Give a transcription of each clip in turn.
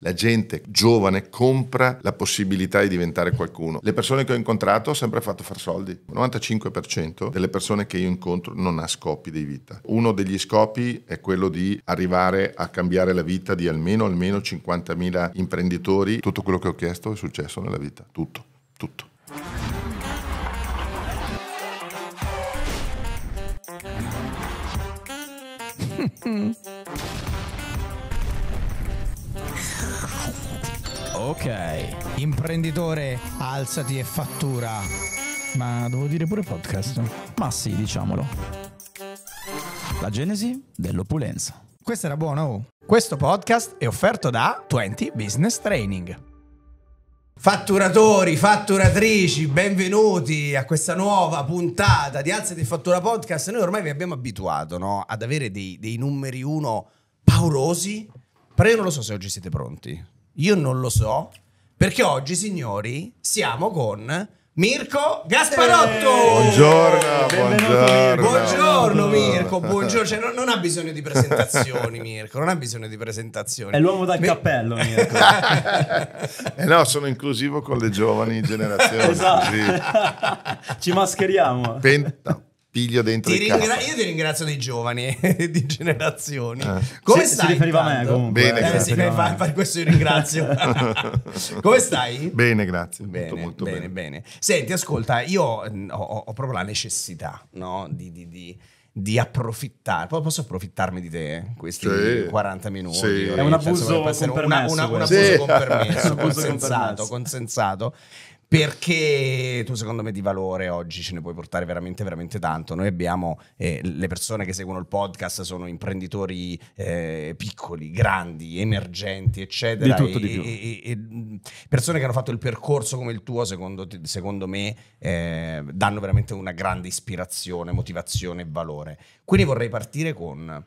La gente giovane compra la possibilità di diventare qualcuno. Le persone che ho incontrato ho sempre fatto far soldi. Il 95% delle persone che io incontro non ha scopi di vita. Uno degli scopi è quello di arrivare a cambiare la vita di almeno, almeno 50.000 imprenditori. Tutto quello che ho chiesto è successo nella vita. Tutto, tutto. ok. Imprenditore, alzati e fattura. Ma devo dire pure podcast. Ma sì, diciamolo. La genesi dell'opulenza. Questa era buona, oh. Questo podcast è offerto da 20 Business Training. Fatturatori, fatturatrici, benvenuti a questa nuova puntata di Alzati e Fattura Podcast. Noi ormai vi abbiamo abituato no? ad avere dei, dei numeri uno paurosi, però io non lo so se oggi siete pronti. Io non lo so, perché oggi, signori, siamo con Mirko Gasparotto. Eh, buongiorno, eh, buongiorno. Buongiorno Mirko, buongiorno. Cioè, non, non, ha bisogno di presentazioni Mirko, non ha bisogno di presentazioni. È l'uomo dal Mir- cappello Mirko. eh no, sono inclusivo con le giovani generazioni. Esatto. Ci mascheriamo. Penta, piglio dentro ti ringra- Io ti ringrazio dei giovani e di generazioni. Eh. Come si, stai? Si riferiva intanto? a me comunque. Bene, eh, grazie. Sì, fa, questo io ringrazio. Come stai? Bene, grazie. Bene, molto, molto bene, bene, bene. Senti, ascolta, io mm, ho, ho proprio la necessità no? di, di, di di approfittare. Poi posso approfittarmi di te eh, questi sì, 40 minuti? Sì. È un abuso, senso, con, permesso, un abuso con permesso. consensato. Perché tu secondo me di valore oggi ce ne puoi portare veramente, veramente tanto. Noi abbiamo eh, le persone che seguono il podcast, sono imprenditori eh, piccoli, grandi, emergenti, eccetera. Di tutto, e, di più. E, e, persone che hanno fatto il percorso come il tuo, secondo, secondo me, eh, danno veramente una grande ispirazione, motivazione e valore. Quindi vorrei partire con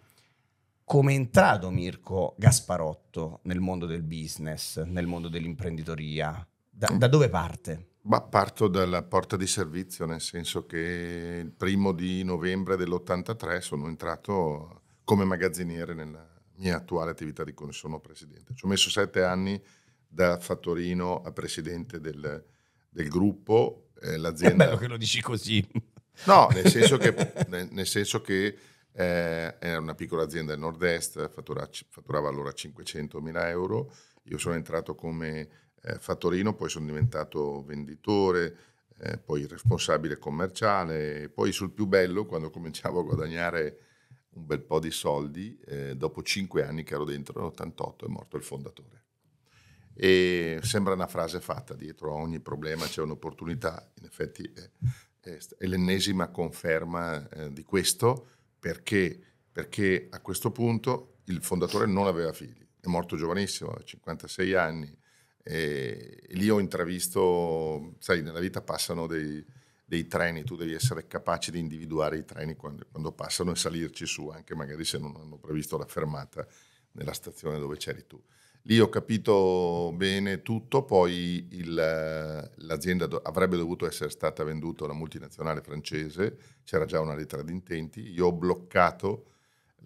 come è entrato Mirko Gasparotto nel mondo del business, nel mondo dell'imprenditoria? Da, da dove parte? Ma parto dalla porta di servizio, nel senso che il primo di novembre dell'83 sono entrato come magazziniere nella mia attuale attività di cui sono presidente. Ci ho messo sette anni da fattorino a presidente del, del gruppo. Eh, l'azienda... È bello che lo dici così. No, nel senso che, nel senso che eh, era una piccola azienda del nord-est, fatturava allora 500.000 euro. Io sono entrato come eh, Fattorino, poi sono diventato venditore, eh, poi responsabile commerciale, poi sul più bello quando cominciavo a guadagnare un bel po' di soldi, eh, dopo cinque anni che ero dentro, nell'88 è morto il fondatore. E sembra una frase fatta, dietro a ogni problema c'è un'opportunità, in effetti è, è l'ennesima conferma eh, di questo, perché? perché a questo punto il fondatore non aveva figli, è morto giovanissimo, a 56 anni, e lì ho intravisto, sai, nella vita passano dei, dei treni, tu devi essere capace di individuare i treni quando, quando, passano e salirci su, anche magari se non hanno previsto la fermata nella stazione dove c'eri tu. Lì ho capito bene tutto, poi il, l'azienda do, avrebbe dovuto essere stata venduta alla multinazionale francese, c'era già una lettera d'intenti, io ho bloccato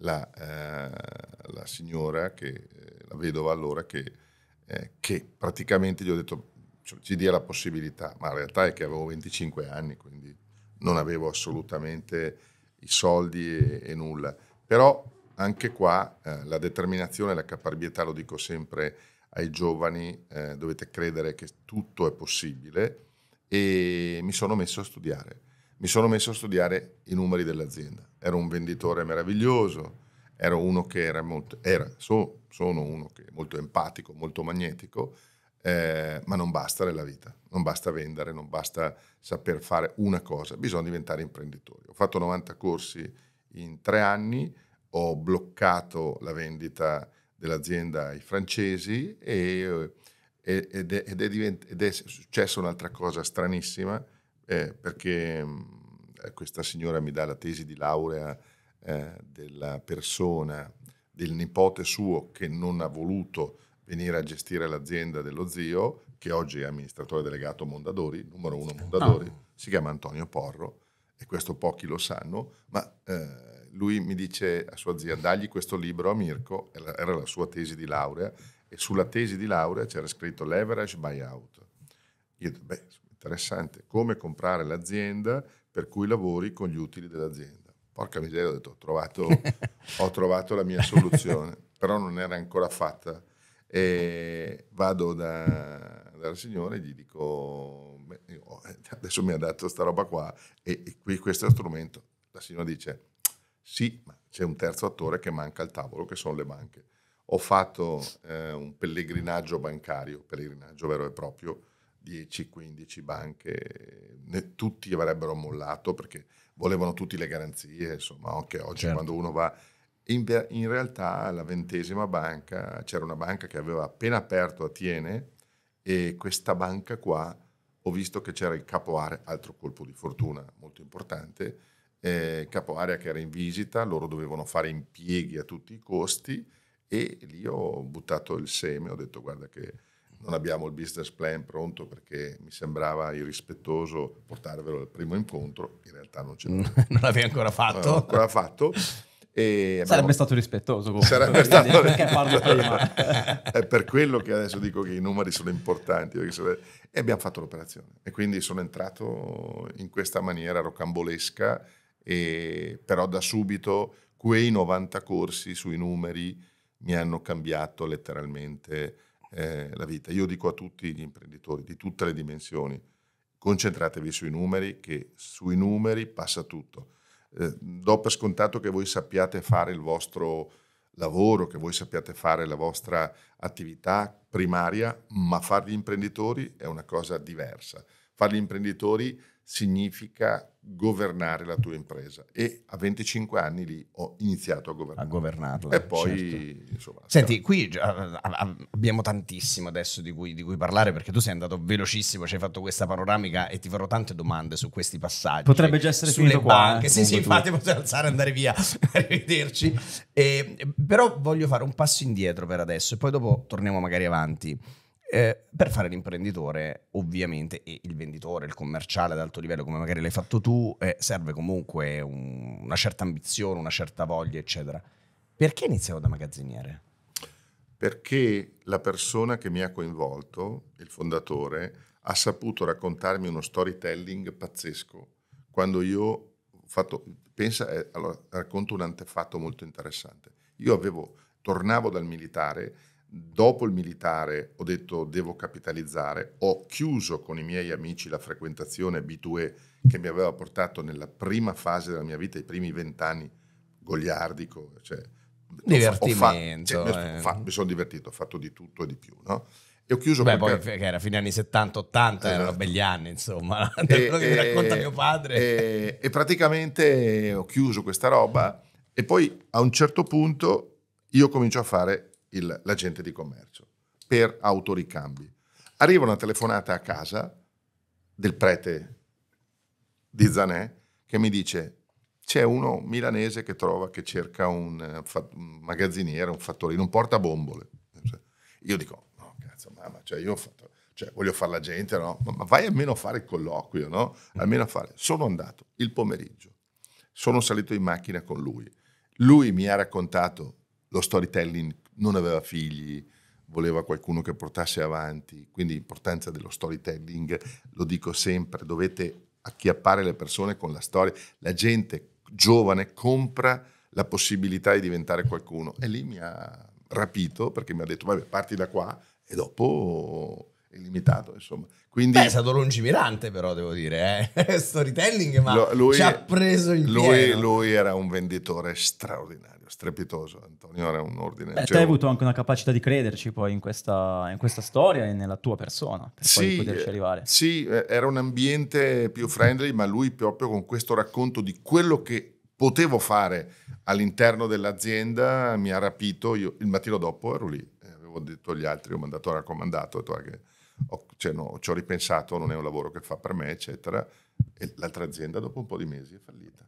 la, eh, la signora, che, eh, la vedova allora, che eh, che praticamente gli ho detto cioè, ci dia la possibilità, ma la realtà è che avevo 25 anni, quindi non avevo assolutamente i soldi e, e nulla. Però anche qua eh, la determinazione, la caparbietà, lo dico sempre ai giovani, eh, dovete credere che tutto è possibile e mi sono messo a studiare. Mi sono messo a studiare i numeri dell'azienda. Ero un venditore meraviglioso, ero uno che era molto, era, so, sono uno che è molto empatico, molto magnetico, eh, ma non basta nella vita, non basta vendere, non basta saper fare una cosa, bisogna diventare imprenditori. Ho fatto 90 corsi in tre anni, ho bloccato la vendita dell'azienda ai francesi eh, e, ed, è, ed, è divent- ed è successa un'altra cosa stranissima eh, perché mm, questa signora mi dà la tesi di laurea eh, della persona, del nipote suo che non ha voluto venire a gestire l'azienda dello zio, che oggi è amministratore delegato Mondadori, numero uno Mondadori, oh. si chiama Antonio Porro, e questo pochi lo sanno, ma eh, lui mi dice a sua zia, dagli questo libro a Mirko, era la sua tesi di laurea, e sulla tesi di laurea c'era scritto leverage buyout. Io ho detto, beh, interessante, come comprare l'azienda per cui lavori con gli utili dell'azienda porca miseria, ho detto, ho trovato, ho trovato la mia soluzione, però non era ancora fatta. E vado da, dal signore e gli dico, eh, adesso mi ha dato sta roba qua e, e qui questo strumento. La signora dice, sì, ma c'è un terzo attore che manca al tavolo, che sono le banche. Ho fatto eh, un pellegrinaggio bancario, pellegrinaggio vero e proprio, 10-15 banche, ne, tutti avrebbero mollato perché volevano tutte le garanzie, insomma, anche oggi certo. quando uno va... In, in realtà alla ventesima banca c'era una banca che aveva appena aperto a Tiene e questa banca qua ho visto che c'era il capo area, altro colpo di fortuna molto importante, eh, capo area che era in visita, loro dovevano fare impieghi a tutti i costi e lì ho buttato il seme, ho detto guarda che non abbiamo il business plan pronto perché mi sembrava irrispettoso portarvelo al primo incontro, in realtà non ce mm, l'ho. non l'avevi ancora fatto? Non ancora fatto. E sarebbe abbiamo... stato rispettoso comunque. Sarebbe stato perché parlo prima. È per quello che adesso dico che i numeri sono importanti. Sono... E abbiamo fatto l'operazione. E quindi sono entrato in questa maniera rocambolesca, e... però da subito quei 90 corsi sui numeri mi hanno cambiato letteralmente eh, la vita. Io dico a tutti gli imprenditori di tutte le dimensioni, concentratevi sui numeri, che sui numeri passa tutto. Eh, do per scontato che voi sappiate fare il vostro lavoro, che voi sappiate fare la vostra attività primaria, ma fare gli imprenditori è una cosa diversa. Fare gli imprenditori significa governare la tua impresa e a 25 anni lì ho iniziato a governarla. A governarla e poi certo. insomma, Senti, stiamo... qui abbiamo tantissimo adesso di cui, di cui, parlare perché tu sei andato velocissimo, ci hai fatto questa panoramica e ti farò tante domande su questi passaggi. Potrebbe già essere sulle banche. Qua, eh, sì, sì, tu. infatti potrei alzare e andare via. Arrivederci. E, però voglio fare un passo indietro per adesso e poi dopo torniamo magari avanti. Eh, per fare l'imprenditore, ovviamente, e il venditore, il commerciale ad alto livello, come magari l'hai fatto tu, eh, serve comunque un, una certa ambizione, una certa voglia, eccetera. Perché iniziavo da magazziniere? Perché la persona che mi ha coinvolto, il fondatore, ha saputo raccontarmi uno storytelling pazzesco. Quando io ho fatto, pensa, eh, allora, racconto un antefatto molto interessante. Io avevo, tornavo dal militare dopo il militare ho detto devo capitalizzare, ho chiuso con i miei amici la frequentazione B2 che mi aveva portato nella prima fase della mia vita, i primi vent'anni, goliardico. Cioè, Divertimento. Ho fa- cioè, eh. mi, fa- mi sono divertito, ho fatto di tutto e di più. No? E ho chiuso Beh, poi che era fine anni 70-80, eh, erano esatto. begli anni, insomma, e, quello che mi racconta mio padre. E, e praticamente ho chiuso questa roba e poi a un certo punto io comincio a fare il, l'agente di commercio per autoricambi. Arriva una telefonata a casa del prete di Zanè che mi dice c'è uno milanese che trova che cerca un, eh, un magazziniere, un fattorino, un portabombole. Io dico, no cazzo mamma, cioè io fatto, cioè, voglio fare la gente, no? Ma vai almeno a fare il colloquio, no? Almeno a fare. Sono andato il pomeriggio, sono salito in macchina con lui. Lui mi ha raccontato lo storytelling non aveva figli, voleva qualcuno che portasse avanti, quindi l'importanza dello storytelling, lo dico sempre, dovete acchiappare le persone con la storia, la gente giovane compra la possibilità di diventare qualcuno e lì mi ha rapito perché mi ha detto vabbè parti da qua e dopo è limitato, insomma. Quindi, Beh, è stato lungimirante però, devo dire, eh? storytelling, ma lui, ci ha preso in lui, lui era un venditore straordinario strepitoso. Antonio era un ordine. Beh, cioè, hai avuto anche una capacità di crederci poi in questa, in questa storia e nella tua persona per sì, poterci arrivare. Eh, sì, eh, era un ambiente più friendly, ma lui proprio con questo racconto di quello che potevo fare all'interno dell'azienda mi ha rapito. Io il mattino dopo ero lì, eh, avevo detto agli altri, ho mandato raccomandato, ho detto che ho, cioè no, ci ho ripensato, non è un lavoro che fa per me, eccetera. E l'altra azienda dopo un po' di mesi è fallita.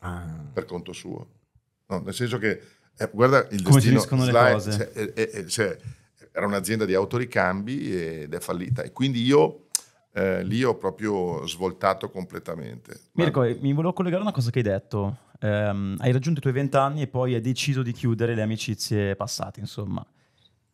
Ah. Per conto suo. No, nel senso che, eh, guarda, il Come destino... Slide, cioè, è, eh, è, eh, eh, cioè, era un'azienda di autoricambi ed è fallita. E quindi io... Eh, lì ho proprio svoltato completamente. Mirko, Ma... mi volevo collegare a una cosa che hai detto. Um, hai raggiunto i tuoi vent'anni e poi hai deciso di chiudere le amicizie passate, insomma.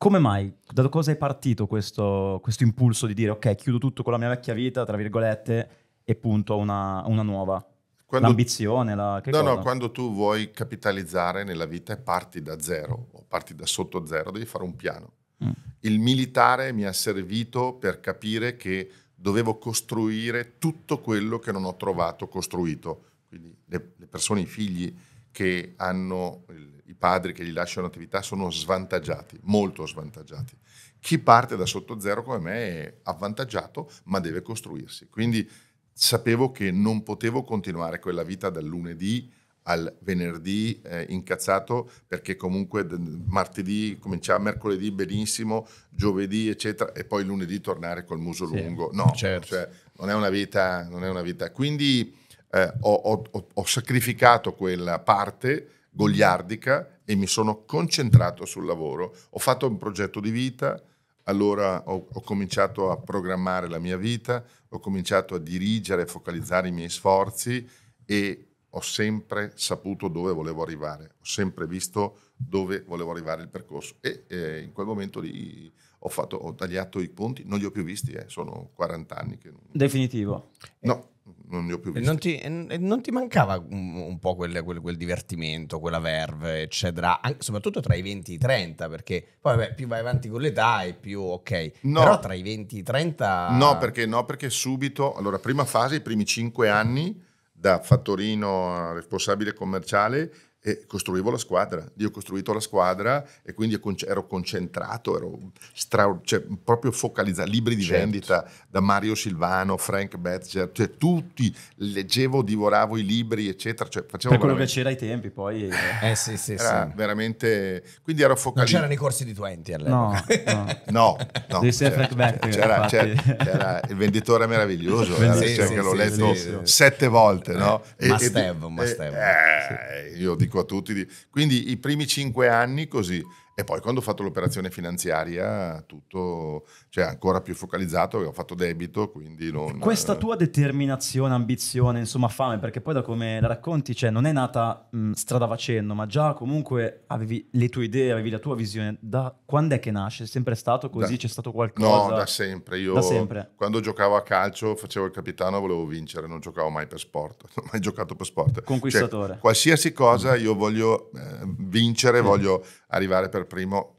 Come mai? Da cosa è partito questo, questo, impulso di dire ok, chiudo tutto con la mia vecchia vita, tra virgolette, e punto a una, una, nuova? Quando, L'ambizione? La, no, cosa? no, quando tu vuoi capitalizzare nella vita e parti da zero o parti da sotto zero, devi fare un piano. Mm. Il militare mi ha servito per capire che dovevo costruire tutto quello che non ho trovato costruito. Quindi le, le persone, i figli che hanno il i padri che gli lasciano attività sono svantaggiati, molto svantaggiati. Chi parte da sotto zero come me è avvantaggiato, ma deve costruirsi. Quindi sapevo che non potevo continuare quella vita dal lunedì al venerdì eh, incazzato perché comunque martedì cominciava mercoledì benissimo, giovedì eccetera e poi lunedì tornare col muso sì, lungo. No, certo. cioè, non, è vita, non, è una vita, Quindi eh, ho, ho, ho, sacrificato quella parte goliardica e mi sono concentrato sul lavoro. Ho fatto un progetto di vita, allora ho, ho, cominciato a programmare la mia vita, ho cominciato a dirigere e focalizzare i miei sforzi e ho sempre saputo dove volevo arrivare, ho sempre visto dove volevo arrivare il percorso e eh, in quel momento lì ho, fatto, ho, tagliato i punti, non li ho più visti, eh, sono 40 anni. Che Definitivo. No, non ne ho più visto. E non ti, e non ti mancava un, un po' quel, quel, quel, divertimento, quella verve, eccetera, An- soprattutto tra i 20 e i 30, perché poi vabbè, più vai avanti con l'età e più ok. No, Però tra i 20 e i 30... No perché, no, perché subito, allora prima fase, i primi 5 anni da fattorino a responsabile commerciale, e costruivo la squadra. Io ho costruito la squadra e quindi ero concentrato, ero stra- cioè, proprio focalizzato, libri di certo. vendita da Mario Silvano, Frank Betzer, cioè tutti, leggevo, divoravo i libri, eccetera. Cioè, per quello che c'era ai tempi poi. Eh, eh, sì, sì, era sì. veramente... Quindi ero focalizzato. Non c'erano i corsi di Twenty all'epoca. No, no. no, no cioè, c'era, c'era, c'era, il venditore meraviglioso, venditore, sì, sì, che l'ho letto sette volte, no? Eh, e, must, have, must have. io dico dico a tutti, quindi i primi cinque anni così, e poi quando ho fatto l'operazione finanziaria, tutto, cioè ancora più focalizzato, ho fatto debito, quindi non... Questa eh, tua determinazione, ambizione, insomma fame, perché poi da come la racconti, cioè non è nata mh, strada facendo, ma già comunque avevi le tue idee, avevi la tua visione. Da quando è che nasce? È sempre stato così? Da... C'è stato qualcosa? No, da sempre. Io da sempre. quando giocavo a calcio, facevo il capitano, volevo vincere, non giocavo mai per sport, non ho mai giocato per sport. Cioè, Conquistatore. Cioè, qualsiasi cosa mm. io voglio eh, vincere, mm. voglio arrivare per per primo,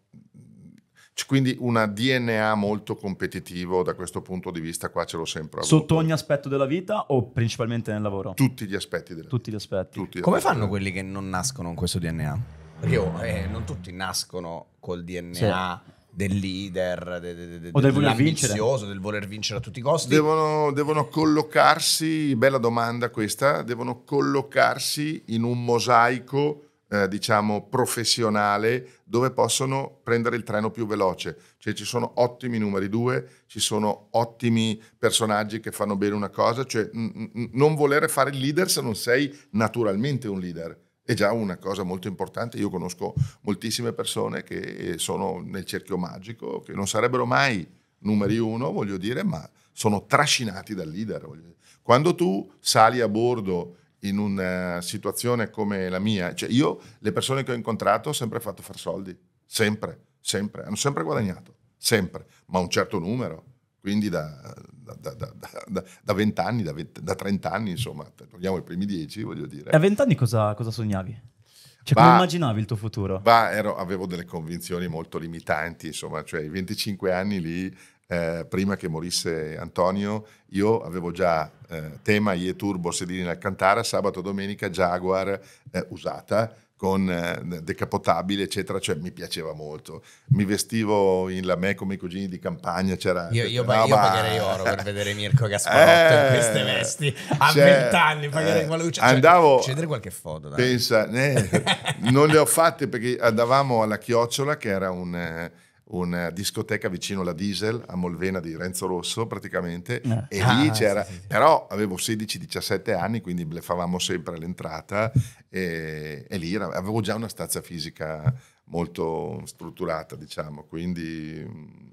quindi una DNA molto competitivo da questo punto di vista qua ce l'ho sempre avuto. Sotto ogni aspetto della vita o principalmente nel lavoro? Tutti gli aspetti della Tutti vita. gli aspetti. Tutti Come aspetti. fanno quelli che non nascono con questo DNA? Perché oh, eh, non tutti nascono col DNA sì del leader, de, de, de, o del voler vincere. del voler vincere a tutti i costi. Devono, devono, collocarsi, bella domanda questa, devono collocarsi in un mosaico eh, diciamo professionale dove possono prendere il treno più veloce. Cioè ci sono ottimi numeri due, ci sono ottimi personaggi che fanno bene una cosa, cioè n- n- non volere fare il leader se non sei naturalmente un leader è già una cosa molto importante. Io conosco moltissime persone che eh, sono nel cerchio magico, che non sarebbero mai numeri uno, voglio dire, ma sono trascinati dal leader. Quando tu sali a bordo in una eh, situazione come la mia. Cioè io le persone che ho incontrato ho sempre fatto far soldi, sempre, sempre, hanno sempre guadagnato, sempre, ma un certo numero, quindi da, da, da, da 20 anni, da, 20, 30 anni, insomma, togliamo i primi 10, voglio dire. E a 20 anni cosa, cosa sognavi? Cioè, bah, come immaginavi il tuo futuro? Bah, ero, avevo delle convinzioni molto limitanti, insomma, cioè i 25 anni lì eh, prima che morisse Antonio, io avevo già eh, tema IE Turbo sedili in Alcantara, sabato domenica Jaguar eh, usata con eh, decapotabile, eccetera, cioè mi piaceva molto. Mi vestivo in lamè come i cugini di campagna, c'era... Io, io, no, io ma... pagherei oro per vedere Mirko Gasparotto eh, in queste vesti, a cioè, vent'anni, pagherei eh, qualunque... Cioè, andavo... Cedere qualche foto, dai. Pensa, eh, non le ho fatte perché andavamo alla Chiocciola, che era un eh, una eh, discoteca vicino alla Diesel a Molvena di Renzo Rosso praticamente no. Eh. e ah, lì c'era sì, sì. però avevo 16-17 anni quindi bleffavamo sempre all'entrata e, e lì era, avevo già una stazza fisica molto strutturata diciamo quindi mm,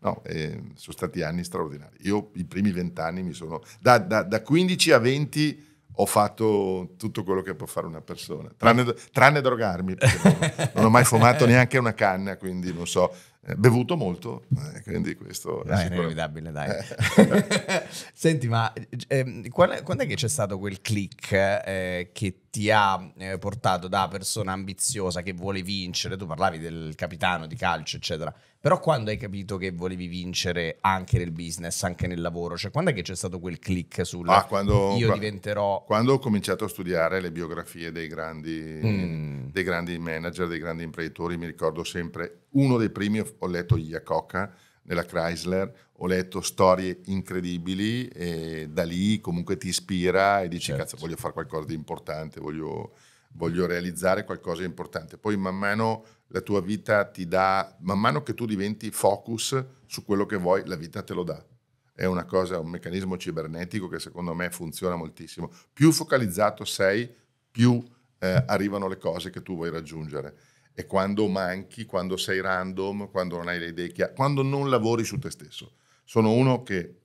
No, eh, sono stati anni straordinari. Io i primi vent'anni mi sono... Da, da, da 15 a 20 ho fatto tutto quello che può fare una persona, tranne, tranne drogarmi, non, non, ho mai fumato neanche una canna, quindi non so, eh, bevuto molto, eh, quindi questo dai, è, sicuro... inevitabile. Dai. Eh. Senti, ma eh, quando, è che c'è stato quel click eh, che ti ha eh, portato da persona ambiziosa che vuole vincere, tu parlavi del capitano di calcio, eccetera, però quando hai capito che volevi vincere anche nel business, anche nel lavoro, cioè quando è che c'è stato quel click sul ah, quando, io diventerò... Quando ho cominciato a studiare le biografie dei grandi, mm. dei grandi manager, dei grandi imprenditori, mi ricordo sempre, uno dei primi ho letto Iacocca nella Chrysler, ho letto storie incredibili e da lì comunque ti ispira e dici certo. cazzo voglio fare qualcosa di importante, voglio, voglio, realizzare qualcosa di importante. Poi man mano la tua vita ti dà, man mano che tu diventi focus su quello che vuoi, la vita te lo dà. È una cosa, un meccanismo cibernetico che secondo me funziona moltissimo. Più focalizzato sei, più eh, arrivano le cose che tu vuoi raggiungere e quando manchi, quando sei random, quando non hai le idee chiare, quando non lavori su te stesso. Sono uno che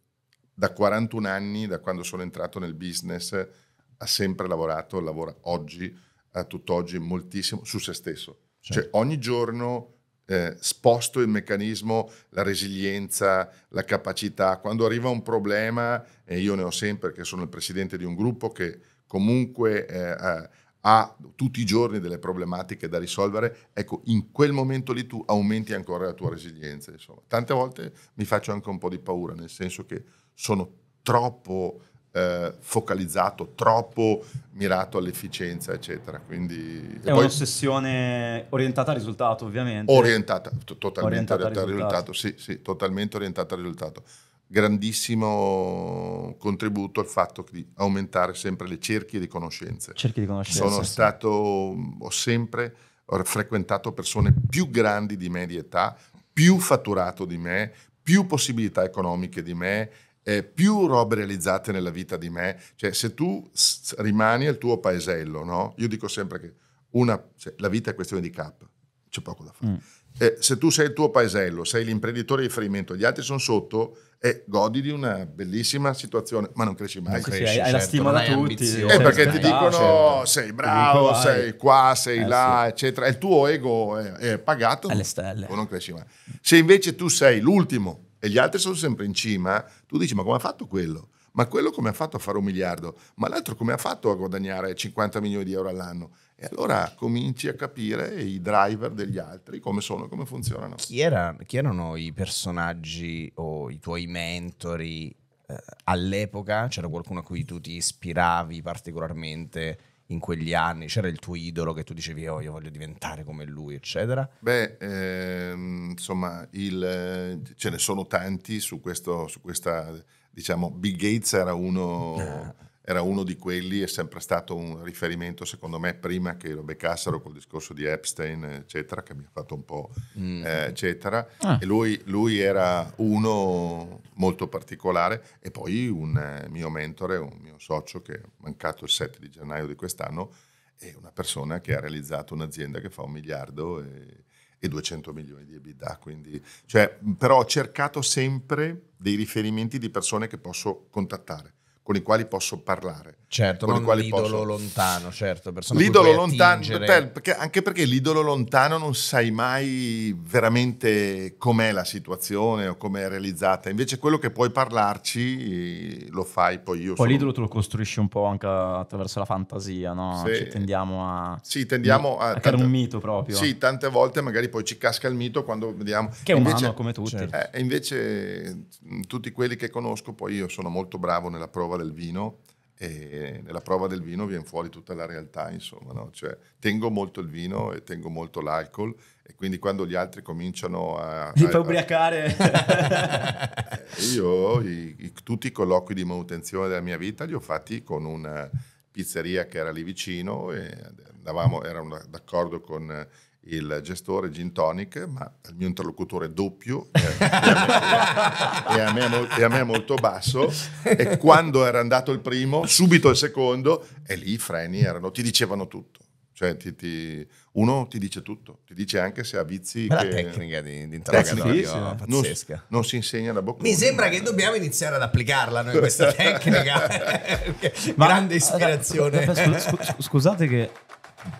da 41 anni, da quando sono entrato nel business, ha sempre lavorato, lavora oggi, a tutt'oggi moltissimo su se stesso. Certo. Cioè ogni giorno eh, sposto il meccanismo, la resilienza, la capacità. Quando arriva un problema, e io ne ho sempre perché sono il presidente di un gruppo che comunque... Eh, ha tutti i giorni delle problematiche da risolvere, ecco, in quel momento lì tu aumenti ancora la tua resilienza. Insomma. Tante volte mi faccio anche un po' di paura, nel senso che sono troppo eh, focalizzato, troppo mirato all'efficienza, eccetera. Quindi, È poi, un'ossessione orientata al risultato, ovviamente. Orientata, totalmente orientata, orientata al risultato. risultato, sì, sì, totalmente orientata al risultato grandissimo contributo al fatto di aumentare sempre le cerchie di conoscenze. Cerchi di conoscenze. Sono sì. stato, ho sempre ho frequentato persone più grandi di me di età, più fatturato di me, più possibilità economiche di me, eh, più robe realizzate nella vita di me. Cioè, se tu rimani al tuo paesello, no? Io dico sempre che una, cioè, la vita è questione di cap, c'è poco da fare. Mm. Eh, se tu sei il tuo paesello, sei l'imprenditore di riferimento, gli altri sono sotto, e godi di una bellissima situazione, ma non cresci mai. Non cresci, cresci, hai certo, la stima da tutti. Eh, perché ti dicono certo. sei bravo, dico, eh, sei qua, sei eh, là, sì. eccetera. Il tuo ego è, è pagato. Alle stelle. non cresci mai. Se invece tu sei l'ultimo e gli altri sono sempre in cima, tu dici ma come ha fatto quello? Ma quello come ha fatto a fare un miliardo? Ma l'altro come ha fatto a guadagnare 50 milioni di euro all'anno? E allora cominci a capire i driver degli altri, come sono e come funzionano. Chi, era, chi, erano i personaggi o i tuoi mentori eh, all'epoca? C'era qualcuno a cui tu ti ispiravi particolarmente in quegli anni? C'era il tuo idolo che tu dicevi oh, io voglio diventare come lui, eccetera? Beh, ehm, insomma, il, eh, ce ne sono tanti su, questo, su questa, diciamo, Bill Gates era uno... Ah era uno di quelli, è sempre stato un riferimento secondo me prima che lo beccassero col discorso di Epstein, eccetera, che mi ha fatto un po', mm. eh, eccetera. Ah. E lui, lui, era uno molto particolare e poi un eh, mio mentore, un mio socio che è mancato il 7 di gennaio di quest'anno, è una persona che ha realizzato un'azienda che fa un miliardo e, e 200 milioni di EBITDA, quindi, cioè, però ho cercato sempre dei riferimenti di persone che posso contattare con i quali posso parlare. Certo, con non quali l'idolo posso... lontano, certo. L'idolo lontano, attingere... perché, anche perché l'idolo lontano non sai mai veramente com'è la situazione o com'è realizzata. Invece quello che puoi parlarci eh, lo fai poi io. Poi sono... l'idolo te lo costruisci un po' anche attraverso la fantasia, no? Se... Cioè, tendiamo a... Sì, tendiamo a... a creare tante... un mito proprio. Sì, tante volte magari poi ci casca il mito quando vediamo... Che è umano invece, come tutti. Certo. Eh, invece mm, tutti quelli che conosco poi io sono molto bravo nella prova prova del vino e nella prova del vino viene fuori tutta la realtà, insomma, no? cioè, tengo molto il vino e tengo molto l'alcol e quindi quando gli altri cominciano a... Ti fai ubriacare! Eh, io i, i, tutti i colloqui di manutenzione della mia vita li ho fatti con una pizzeria che era lì vicino e andavamo, era d'accordo con il gestore Gin Tonic, ma il mio interlocutore doppio e a, me, e a me molto basso. E quando era andato il primo, subito il secondo, e lì i freni erano, ti dicevano tutto. Cioè, ti, ti, uno ti dice tutto, ti dice anche se ha vizi. Ma che... La tecnica di, di interrogatorio eh, pazzesca. Non, non, si insegna da bocca. Mi sembra che dobbiamo iniziare ad applicarla noi questa tecnica. Grande ispirazione. scusate che.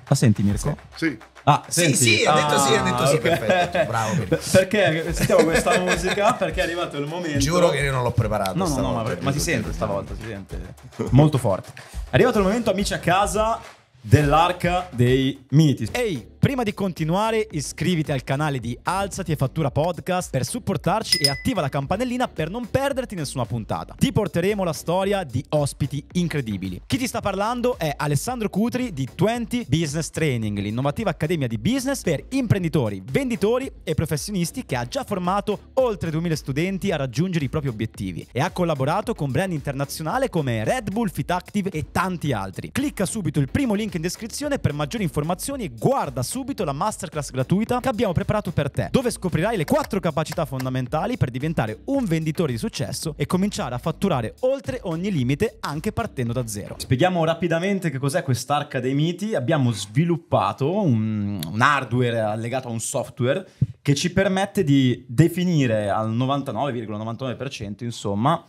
Ma senti Mirko? sì. sì Ah, senti. Sì, sì, ha detto ah, sì, ha detto sì, ah, perfetto. Bravo. Perché sentiamo questa musica? Perché è arrivato il momento. Giuro che io non l'ho preparato. No, no, no, ma, ma si sente stavolta, si sente molto forte. È arrivato il momento, amici a casa, dell'arca dei miti. Ehi, Prima di continuare iscriviti al canale di Alzati e Fattura Podcast per supportarci e attiva la campanellina per non perderti nessuna puntata. Ti porteremo la storia di ospiti incredibili. Chi ti sta parlando è Alessandro Cutri di 20 Business Training, l'innovativa accademia di business per imprenditori, venditori e professionisti che ha già formato oltre 2000 studenti a raggiungere i propri obiettivi e ha collaborato con brand internazionali come Red Bull, Fitactive e tanti altri. Clicca subito il primo link in descrizione per maggiori informazioni e guarda subito la masterclass gratuita che abbiamo preparato per te, dove scoprirai le 4 capacità fondamentali per diventare un venditore di successo e cominciare a fatturare oltre ogni limite anche partendo da zero. Spieghiamo rapidamente che cos'è quest'arca dei miti. Abbiamo sviluppato un, un hardware allegato a un software che ci permette di definire al 99,99% ,99%, insomma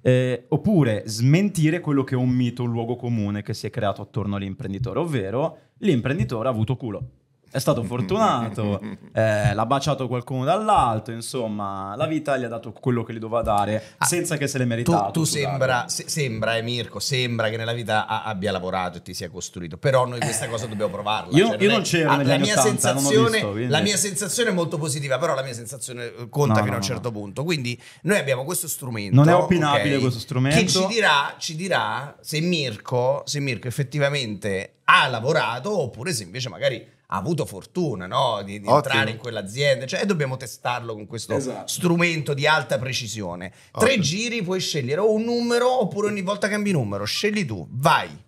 eh, oppure smentire quello che è un mito, un luogo comune che si è creato attorno all'imprenditore, ovvero l'imprenditore ha avuto culo è stato fortunato, eh, l'ha baciato qualcuno dall'alto, insomma, la vita gli ha dato quello che gli doveva dare ah, senza che se l'è meritato. Tu, tu sembra, se, sembra, eh, Mirko, sembra che nella vita a, abbia lavorato e ti sia costruito, però noi questa eh, cosa dobbiamo provarla. Io, cioè, io non, c'ero ah, la mia 80, sensazione, visto, La mia sensazione è molto positiva, però la mia sensazione eh, conta no, fino no, a un certo no. punto, quindi noi abbiamo questo strumento. Non è opinabile okay, questo strumento. Che ci dirà, ci dirà se Mirko, se Mirko effettivamente ha lavorato oppure se invece magari ha avuto fortuna no? di, di entrare in quell'azienda, cioè dobbiamo testarlo con questo esatto. strumento di alta precisione. Ottimo. Tre giri puoi scegliere o un numero oppure ogni volta cambi numero, scegli tu, vai.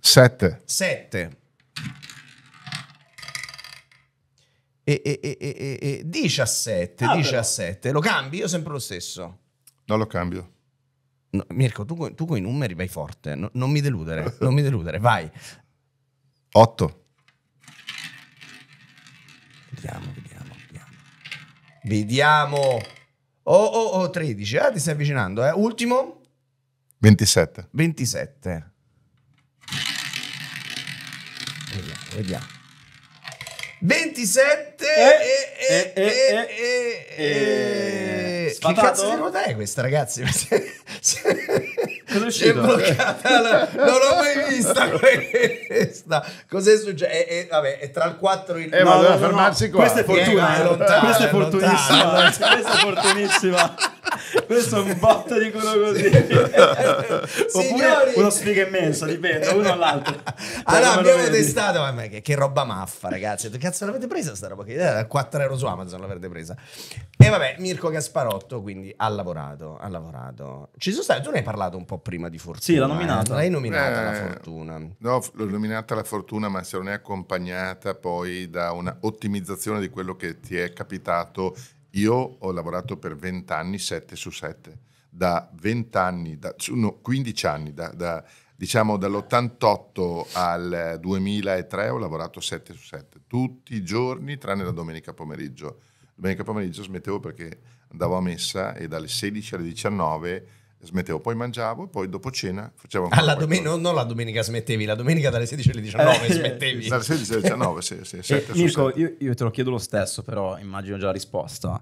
7. 7. E, e, e, e 17, ah, 17. Però. Lo cambi io sempre lo stesso? non lo cambio. No, Mirko, tu, tu con i numeri vai forte, no, non mi deludere, non mi deludere, vai. 8. Vediamo. Oh, oh, oh, 13. Ah, ti stai avvicinando, eh. Ultimo. 27. 27. Vediamo, vediamo. 27 eh, e, e, eh, eh, e, che cazzo di ruota è questa, ragazzi? Cosa è uscito? Non l'ho mai vista questa. Cos'è successo? E, e, vabbè, è tra il 4 e il 9. Eh, ma doveva no, fermarsi no. qua. Questa è fortuna. Eh, lontano, questa è fortunissima. questa è fortunissima. Questo è un botto di quello così. Oppure uno sfiga immenso, dipende, uno all'altro. Allora abbiamo testato, ma che, che roba maffa, ragazzi. Che cazzo l'avete presa sta roba? che 4 euro su Amazon l'avrete presa. E vabbè, Mirko Gasparotto quindi ha lavorato, ha lavorato. Ci sono stati, tu ne hai parlato un po' prima di Fortuna. Sì, l'ha nominata. Eh? L'hai nominata eh, la Fortuna. No, l'ho nominata la Fortuna, ma se non è accompagnata poi da un'ottimizzazione di quello che ti è capitato. Io ho lavorato per 20 anni, 7 su 7. Da 20 anni, da, no, 15 anni, da, da diciamo dall'88 al 2003 ho lavorato 7 su 7, tutti i giorni tranne la domenica pomeriggio. Domenica pomeriggio smettevo perché andavo a messa e dalle 16 alle 19 smettevo, poi mangiavo e poi dopo cena facevo ah, la domen- non, non, la domenica smettevi, la domenica dalle 16 alle 19 eh, eh, smettevi. Dalle 16 alle 19, sì, sì, 7 eh, Mirko, io, io, te lo chiedo lo stesso, però immagino già la risposta.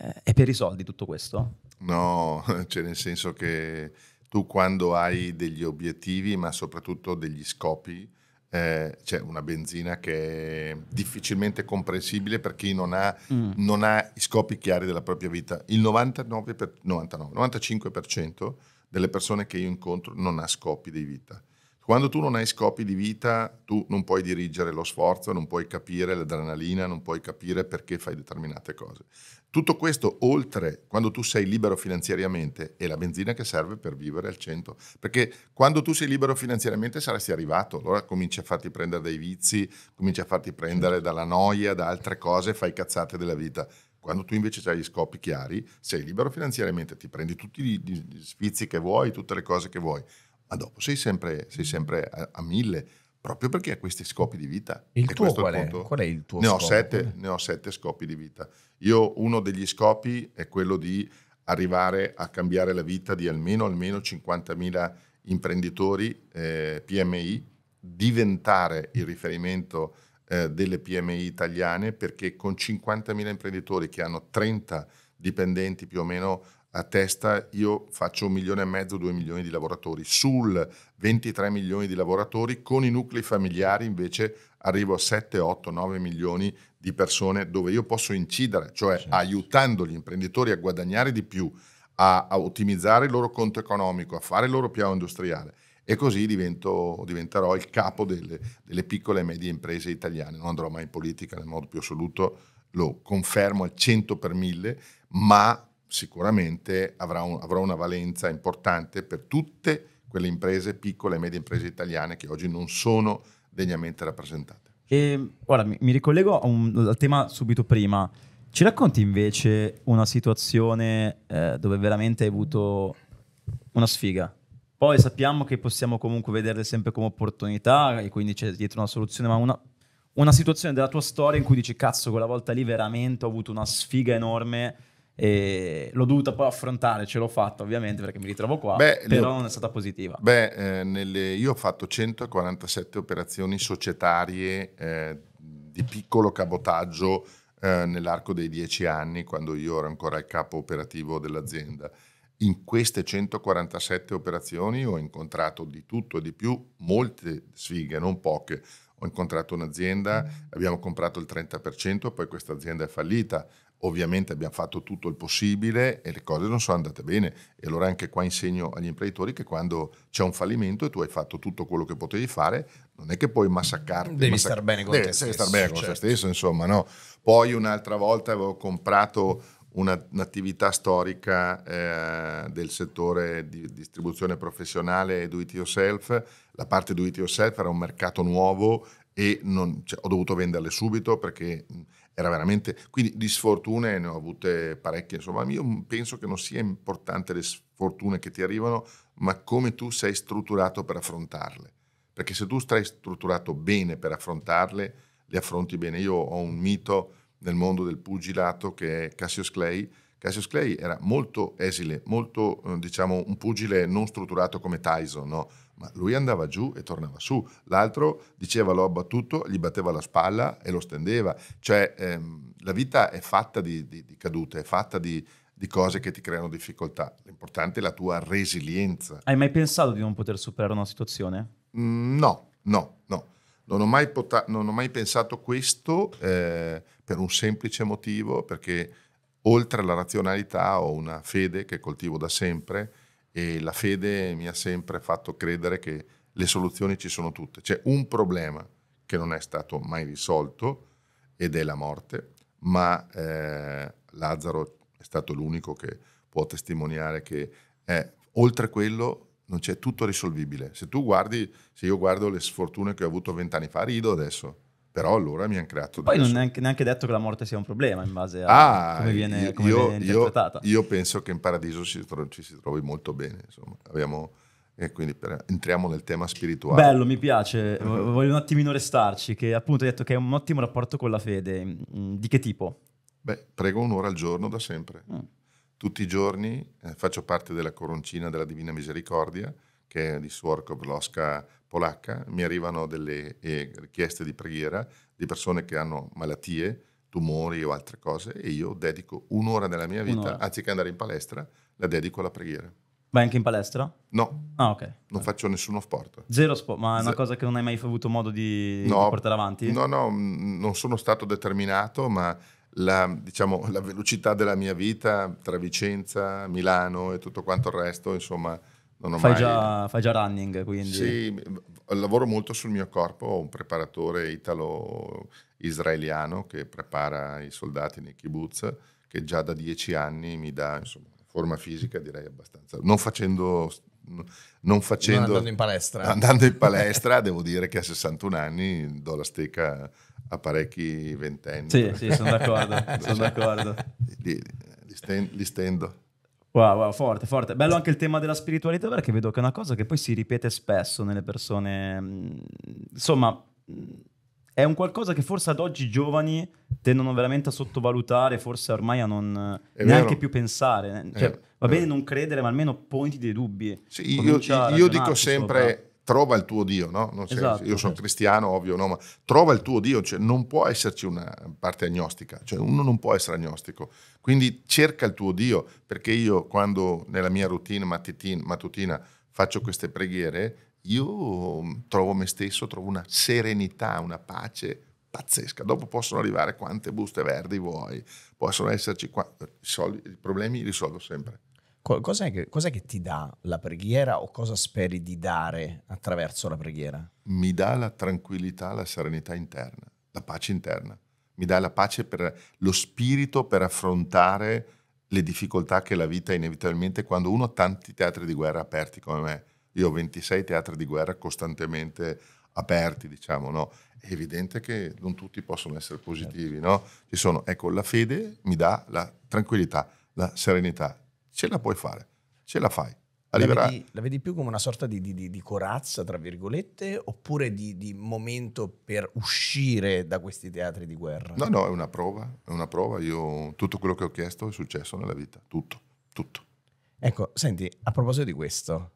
Eh, è per i soldi tutto questo? No, cioè nel senso che tu quando hai degli obiettivi, ma soprattutto degli scopi, eh, c'è cioè una benzina che è difficilmente comprensibile per chi non ha, mm. non ha i scopi chiari della propria vita. Il 99 per, 99, 95% delle persone che io incontro non ha scopi di vita. Quando tu non hai scopi di vita, tu non puoi dirigere lo sforzo, non puoi capire l'adrenalina, non puoi capire perché fai determinate cose. Tutto questo oltre quando tu sei libero finanziariamente è la benzina che serve per vivere al 100, perché quando tu sei libero finanziariamente saresti arrivato, allora cominci a farti prendere dai vizi, cominci a farti prendere dalla noia, da altre cose, fai cazzate della vita. Quando tu invece hai gli scopi chiari, sei libero finanziariamente, ti prendi tutti gli sfizi che vuoi, tutte le cose che vuoi, ma dopo sei sempre, sei sempre a, a mille, proprio perché ha questi scopi di vita. Il e tuo qual è? qual è? il tuo ne scopo? Ho sette, ne ho sette scopi di vita. Io uno degli scopi è quello di arrivare a cambiare la vita di almeno, almeno 50.000 imprenditori eh, PMI, diventare il riferimento eh, delle PMI italiane perché con 50.000 imprenditori che hanno 30 dipendenti più o meno a testa io faccio un milione e mezzo, due milioni di lavoratori. Sul 23 milioni di lavoratori con i nuclei familiari invece arrivo a 7, 8, 9 milioni di persone dove io posso incidere, cioè sì. aiutando gli imprenditori a guadagnare di più, a, a, ottimizzare il loro conto economico, a fare il loro piano industriale. E così divento, diventerò il capo delle, delle piccole e medie imprese italiane. Non andrò mai in politica nel modo più assoluto, lo confermo al 100 per 1000, ma sicuramente avrà, un, avrà, una valenza importante per tutte quelle imprese, piccole e medie imprese italiane, che oggi non sono degnamente rappresentate. E guarda, mi, mi ricollego un, al tema subito prima. Ci racconti invece una situazione eh, dove veramente hai avuto una sfiga? Poi sappiamo che possiamo comunque vederle sempre come opportunità e quindi c'è dietro una soluzione, ma una, una situazione della tua storia in cui dici cazzo, quella volta lì veramente ho avuto una sfiga enorme e l'ho dovuta poi affrontare, ce l'ho fatta ovviamente perché mi ritrovo qua, beh, però non è stata positiva. Beh, eh, nelle, io ho fatto 147 operazioni societarie eh, di piccolo cabotaggio eh, nell'arco dei dieci anni, quando io ero ancora il capo operativo dell'azienda. In queste 147 operazioni ho incontrato di tutto e di più, molte sfighe, non poche. Ho incontrato un'azienda, mm. abbiamo comprato il 30%, poi questa azienda è fallita Ovviamente abbiamo fatto tutto il possibile e le cose non sono andate bene. E allora anche qua insegno agli imprenditori che quando c'è un fallimento e tu hai fatto tutto quello che potevi fare, non è che puoi massacrarti. Devi massac... star bene con Devi te stesso. star bene con certo. te stesso, insomma, no? Poi un'altra volta avevo comprato una, un'attività storica eh, del settore di distribuzione professionale do it yourself. La parte do it yourself era un mercato nuovo e non, cioè, ho dovuto venderle subito perché era veramente... Quindi di sfortune ne ho avute parecchie, insomma, io penso che non sia importante le sfortune che ti arrivano, ma come tu sei strutturato per affrontarle. Perché se tu stai strutturato bene per affrontarle, le affronti bene. Io ho un mito nel mondo del pugilato che è Cassius Clay. Cassius Clay era molto esile, molto, eh, diciamo, un pugile non strutturato come Tyson, no? ma lui andava giù e tornava su, l'altro diceva l'ho abbattuto, gli batteva la spalla e lo stendeva, cioè ehm, la vita è fatta di, di, di cadute, è fatta di, di cose che ti creano difficoltà, l'importante è la tua resilienza. Hai mai pensato di non poter superare una situazione? Mm, no, no, no. Non ho, mai, pota- non ho mai pensato questo eh, per un semplice motivo, perché oltre alla razionalità ho una fede che coltivo da sempre, e la fede mi ha sempre fatto credere che le soluzioni ci sono tutte. C'è un problema che non è stato mai risolto ed è la morte, ma eh, Lazzaro è stato l'unico che può testimoniare che eh, oltre quello non c'è tutto risolvibile. Se tu guardi, se io guardo le sfortune che ho avuto vent'anni fa, rido adesso però allora mi hanno creato... Poi non è neanche detto che la morte sia un problema in base a ah, come viene, io, come viene interpretata. Io, io, penso che in paradiso ci, tro- ci si trovi molto bene, insomma. Abbiamo, e quindi per, entriamo nel tema spirituale. Bello, mi piace, voglio un attimino restarci, che appunto hai detto che hai un ottimo rapporto con la fede, mm, di che tipo? Beh, prego un'ora al giorno da sempre. Mm. Tutti i giorni eh, faccio parte della coroncina della Divina Misericordia, che è di Suor Kowloska polacca, mi arrivano delle eh, richieste di preghiera di persone che hanno malattie, tumori o altre cose e io dedico un'ora della mia vita, un'ora. anziché andare in palestra, la dedico alla preghiera. Vai anche in palestra? No. Ah, ok. Non okay. faccio nessuno sport. Zero sport, ma è una Z- cosa che non hai mai avuto modo di, no, portare avanti? No, no, mm, non sono stato determinato, ma la, diciamo, la velocità della mia vita tra Vicenza, Milano e tutto quanto il resto, insomma, non fai, mai... già, fai, già, running, quindi... Sì, lavoro molto sul mio corpo, ho un preparatore italo-israeliano che prepara i soldati nei kibbutz, che già da dieci anni mi dà insomma, forma fisica direi abbastanza... Non facendo... Non facendo non andando in palestra. Andando in palestra devo dire che a 61 anni do la stecca a parecchi ventenni. Sì, sì, sono d'accordo, sono cioè, d'accordo. Li, li, stendo. Wow, wow, forte, forte. Bello anche il tema della spiritualità perché vedo che è una cosa che poi si ripete spesso nelle persone. Mm, insomma, mm, è un qualcosa che forse ad oggi i giovani tendono veramente a sottovalutare, forse ormai a non è neanche vero. più pensare. Eh, cioè, va eh. bene non credere, ma almeno ponti dei dubbi. Sì, io, io dico sempre, sopra trova il tuo Dio, no? Sei, esatto, io sono sì. cristiano, ovvio, no? ma trova il tuo Dio, cioè, non può esserci una parte agnostica, cioè uno non può essere agnostico, quindi cerca il tuo Dio, perché io quando nella mia routine mattutina, faccio queste preghiere, io mm, trovo me stesso, trovo una serenità, una pace pazzesca. Dopo possono arrivare quante buste verdi vuoi, possono esserci qua, i problemi li risolvo sempre. Cos'è che, cos'è che, ti dà la preghiera o cosa speri di dare attraverso la preghiera? Mi dà la tranquillità, la serenità interna, la pace interna. Mi dà la pace per lo spirito per affrontare le difficoltà che la vita inevitabilmente quando uno ha tanti teatri di guerra aperti come me. Io ho 26 teatri di guerra costantemente aperti, diciamo, no? È evidente che non tutti possono essere positivi, certo. no? Ci sono, ecco, la fede mi dà la tranquillità, la serenità, ce la puoi fare, ce la fai. La, vedi, la vedi più come una sorta di, di, di corazza, tra virgolette, oppure di, di, momento per uscire da questi teatri di guerra? No, no, è una prova, è una prova. Io, tutto quello che ho chiesto è successo nella vita, tutto, tutto. Ecco, senti, a proposito di questo,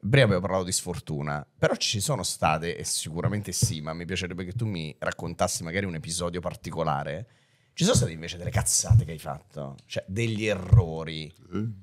prima abbiamo parlato di sfortuna, però ci sono state, e sicuramente sì, ma mi piacerebbe che tu mi raccontassi magari un episodio particolare. Ci sono state invece delle cazzate che hai fatto, cioè degli errori. Sì.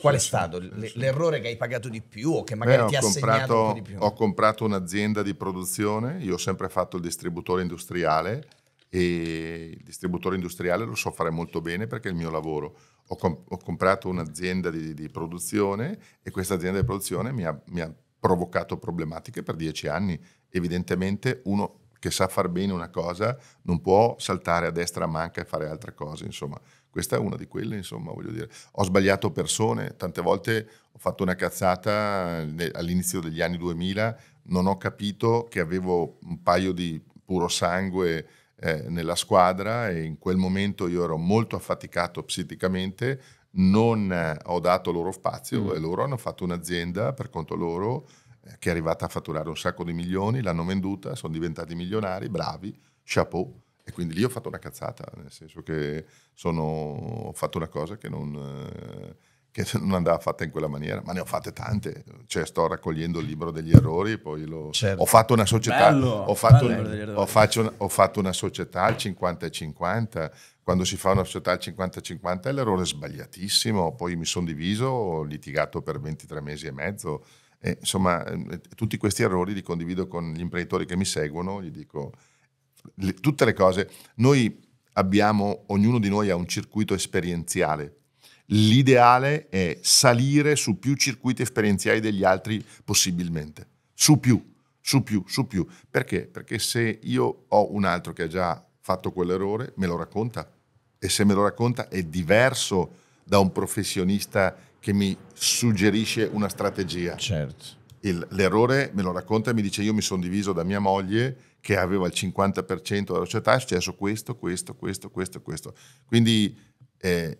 Qual è stato l'errore che hai pagato di più o che magari Beh, ti ha segnato un po' di più? Ho comprato un'azienda di produzione, io ho sempre fatto il distributore industriale e il distributore industriale lo so fare molto bene perché è il mio lavoro. Ho, comp- ho comprato un'azienda di, di, produzione e questa azienda di produzione mi ha, mi ha provocato problematiche per dieci anni. Evidentemente uno che sa far bene una cosa non può saltare a destra a manca e fare altre cose, insomma. Questa è una di quelle, insomma, voglio dire. Ho sbagliato persone, tante volte ho fatto una cazzata all'inizio degli anni 2000, non ho capito che avevo un paio di puro sangue eh, nella squadra e in quel momento io ero molto affaticato psichicamente, non eh, ho dato loro spazio mm. e loro hanno fatto un'azienda per conto loro che è arrivata a fatturare un sacco di milioni, l'hanno venduta, sono diventati milionari, bravi, chapeau. E quindi lì ho fatto una cazzata, nel senso che sono, ho fatto una cosa che non, eh, che non, andava fatta in quella maniera, ma ne ho fatte tante. Cioè, sto raccogliendo il libro degli errori poi lo, certo. ho fatto una società. ho, fatto ho, faccio, ho fatto una società al 50-50. Quando si fa una società al 50-50 è l'errore sbagliatissimo. Poi mi sono diviso, ho litigato per 23 mesi e mezzo e, insomma, ehm, tutti questi errori li condivido con gli imprenditori che mi seguono, gli dico le, tutte le cose. Noi abbiamo, ognuno di noi ha un circuito esperienziale. L'ideale è salire su più circuiti esperienziali degli altri possibilmente. Su più, su più, su più. Perché? Perché se io ho un altro che ha già fatto quell'errore, me lo racconta. E se me lo racconta è diverso da un professionista che mi suggerisce una strategia. Certo. Il, l'errore me lo racconta e mi dice io mi sono diviso da mia moglie che aveva il 50% della società, è successo questo, questo, questo, questo, questo. Quindi eh,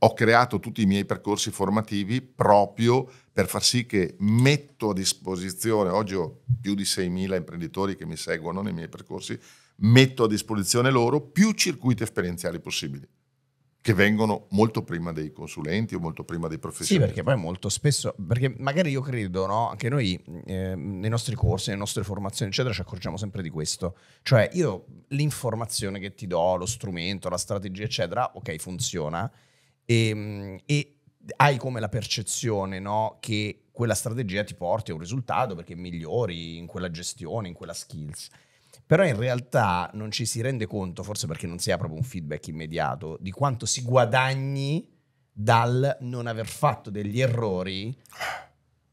ho creato tutti i miei percorsi formativi proprio per far sì che metto a disposizione, oggi ho più di 6.000 imprenditori che mi seguono nei miei percorsi, metto a disposizione loro più circuiti esperienziali possibili che vengono molto prima dei consulenti o molto prima dei professionisti. Sì, perché poi molto spesso, perché magari io credo, no, anche noi eh, nei nostri corsi, nelle nostre formazioni, eccetera, ci accorgiamo sempre di questo. Cioè io l'informazione che ti do, lo strumento, la strategia, eccetera, ok, funziona e, ehm, e hai come la percezione no, che quella strategia ti porti a un risultato perché migliori in quella gestione, in quella skills però in realtà non ci si rende conto, forse perché non si ha proprio un feedback immediato, di quanto si guadagni dal non aver fatto degli errori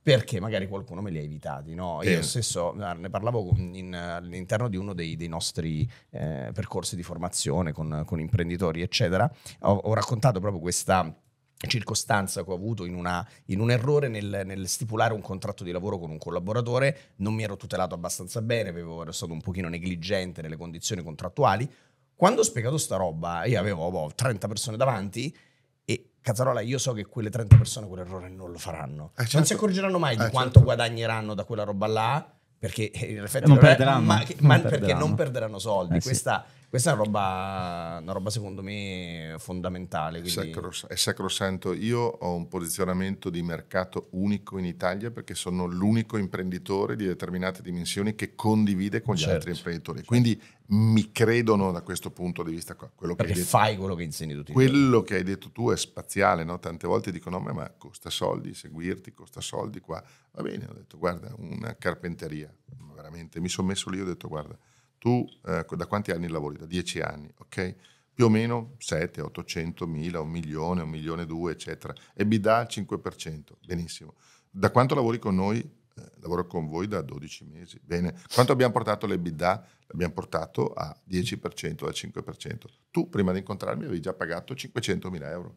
perché magari qualcuno me li ha evitati. No? Io stesso ah, ne parlavo in, all'interno di uno dei, dei nostri eh, percorsi di formazione con, con imprenditori, eccetera. Ho, ho raccontato proprio questa circostanza che ho avuto in, una, in un errore nel, nel, stipulare un contratto di lavoro con un collaboratore, non mi ero tutelato abbastanza bene, avevo, ero stato un pochino negligente nelle condizioni contrattuali. Quando ho spiegato sta roba, io avevo boh, 30 persone davanti e Cazzarola, io so che quelle 30 persone quell'errore non lo faranno. Eh, certo. Non si accorgeranno mai eh, di certo. quanto guadagneranno da quella roba là perché eh, in effetti eh, non, perderanno, è, ma, non ma perderanno. perché non perderanno soldi. Eh, Questa questa è una roba, una roba secondo me fondamentale. Quindi... Sacros- è sacrosanto. Io ho un posizionamento di mercato unico in Italia perché sono l'unico imprenditore di determinate dimensioni che condivide con gli certo, altri imprenditori. Certo. Quindi mi credono da questo punto di vista qua. Quello perché che detto, fai quello che insegni tutti. Quello che hai detto tu è spaziale, no? tante volte dicono no, ma costa soldi seguirti, costa soldi qua. Va bene, ho detto guarda, una carpenteria, veramente, mi sono messo lì ho detto guarda tu eh, da quanti anni lavori? Da dieci anni, ok? Più o meno 7, 800, mila, un milione, un milione e due, eccetera. E bidà al 5%, benissimo. Da quanto lavori con noi? Eh, lavoro con voi da 12 mesi. Bene, quanto abbiamo portato le bidà? L'abbiamo portato a 10%, al 5%. Tu prima di incontrarmi avevi già pagato 500.000 euro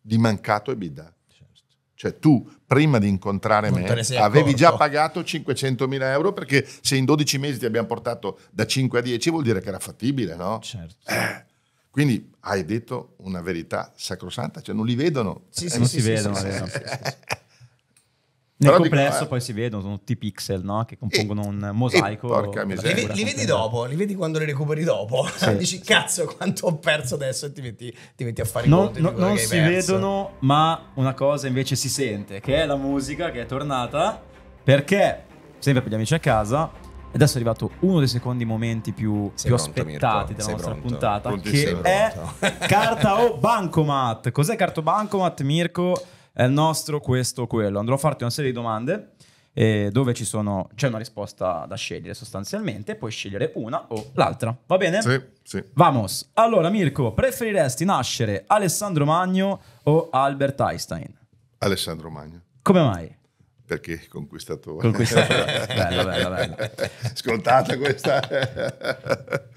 di mancato EBITDA. Cioè tu prima di incontrare non me avevi già pagato 500.000 euro perché se in 12 mesi ti abbiamo portato da 5 a 10 vuol dire che era fattibile, no? Certo. Eh, quindi hai detto una verità sacrosanta, cioè non li vedono. Sì, eh, sì, non sì, si sì, vedono. Sì, eh. Nel Però complesso dico, eh. poi si vedono, sono tutti pixel no? che compongono e, un mosaico. E, li, li, vedi dopo, li vedi quando li recuperi dopo. Sì. Dici cazzo quanto ho perso adesso e ti metti, ti metti a fare i conti. No, non si perso. vedono, ma una cosa invece si sente, che è la musica che è tornata. Perché, sempre per gli amici a casa, adesso è arrivato uno dei secondi momenti più, più pronto, aspettati Mirko, della nostra pronto. puntata, Pronti che è carta o bancomat. Cos'è carta o bancomat, Mirko? è il nostro, questo, quello. Andrò a farti una serie di domande eh, dove ci sono, c'è una risposta da scegliere sostanzialmente, puoi scegliere una o l'altra, va bene? Sì, sì. Vamos. Allora Mirko, preferiresti nascere Alessandro Magno o Albert Einstein? Alessandro Magno. Come mai? perché conquistatore. Conquistatore. bella, bella, bella. Ascoltata questa.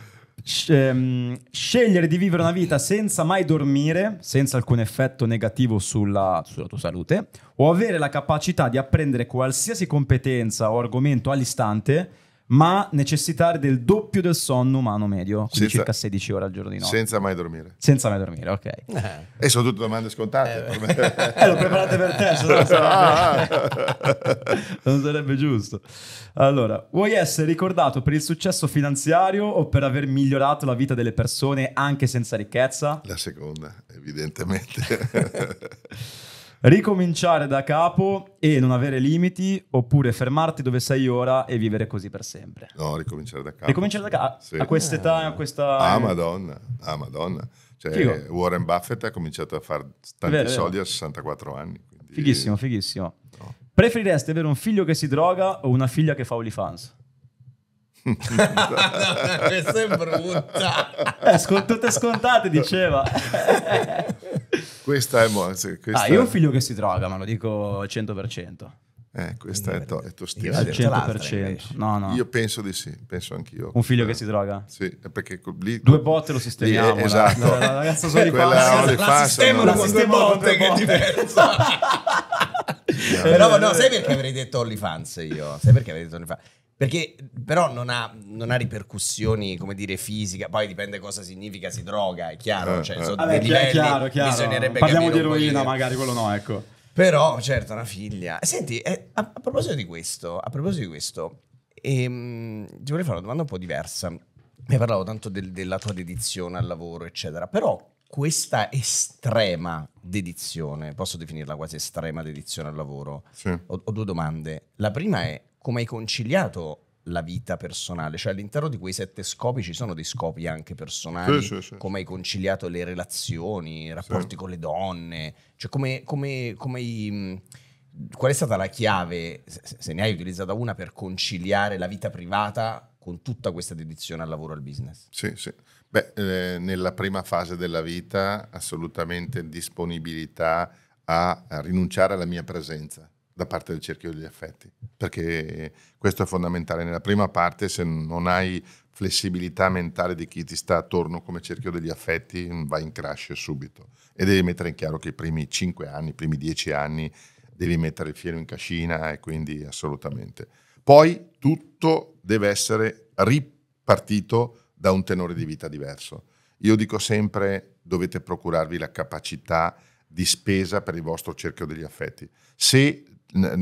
Ehm, scegliere di vivere una vita senza mai dormire, senza alcun effetto negativo sulla, sulla, tua salute, o avere la capacità di apprendere qualsiasi competenza o argomento all'istante ma necessitare del doppio del sonno umano medio, quindi senza, circa 16 ore al giorno di notte. Senza mai dormire. Senza mai dormire, ok. Eh. E sono tutte domande scontate. Eh, eh l'ho preparate per te, se non sarebbe, non sarebbe giusto. Allora, vuoi essere ricordato per il successo finanziario o per aver migliorato la vita delle persone anche senza ricchezza? La seconda, evidentemente. ricominciare da capo e non avere limiti oppure fermarti dove sei ora e vivere così per sempre. No, ricominciare da capo. Ricominciare da capo sì. a quest'età, a questa Ah, madonna. Ah, madonna. Cioè, Warren Buffett ha cominciato a fare tanti vero, soldi vero. a 64 anni, quindi... Fighissimo, fighissimo. No. Preferiresti avere un figlio che si droga o una figlia che fa OnlyFans? no, no, è brutta. Eh, scon- tutte scontate, diceva. questa è Monse. Questa... Ah, io ho un figlio che si droga, ma lo dico al 100%. Eh, questa è, to- è tostina. Al 100%. No, no. Io penso di sì, penso anch'io. Un figlio eh, che si droga? Sì, perché col- lì... Due botte lo sistemiamo. Lì, esatto. La, la, la ragazza solo di pasta. La, la sistemo, la sistemo botte che è diverso. Però no, sai perché avrei detto OnlyFans io? Sai perché avrei detto OnlyFans? Perché però non ha, non ha, ripercussioni, come dire, fisica, poi dipende cosa significa si droga, è chiaro, eh, cioè eh. sono Vabbè, dei cioè, livelli, chiaro, chiaro. bisognerebbe Parliamo di eroina magari, quello no, ecco. Però, certo, una figlia. Senti, eh, a, a, proposito di questo, a proposito di questo, ehm, ti vorrei fare una domanda un po' diversa. Mi hai parlato tanto del, della tua dedizione al lavoro, eccetera, però questa estrema dedizione, posso definirla quasi estrema dedizione al lavoro? Sì. Ho, ho due domande. La prima è, come hai conciliato la vita personale, cioè all'interno di quei sette scopi ci sono dei scopi anche personali, sì, sì, sì. come hai conciliato le relazioni, i rapporti con le donne, cioè come, come, come i, qual è stata la chiave, se ne hai utilizzata una, per conciliare la vita privata con tutta questa dedizione al lavoro e al business? Sì, sì. Beh, eh, nella prima fase della vita assolutamente disponibilità a rinunciare alla mia presenza da parte del cerchio degli affetti, perché questo è fondamentale. Nella prima parte, se non hai flessibilità mentale di chi ti sta attorno come cerchio degli affetti, vai in crash subito. E devi mettere in chiaro che i primi 5 anni, i primi 10 anni, devi mettere il fieno in cascina e quindi assolutamente. Poi tutto deve essere ripartito da un tenore di vita diverso. Io dico sempre dovete procurarvi la capacità di spesa per il vostro cerchio degli affetti. Se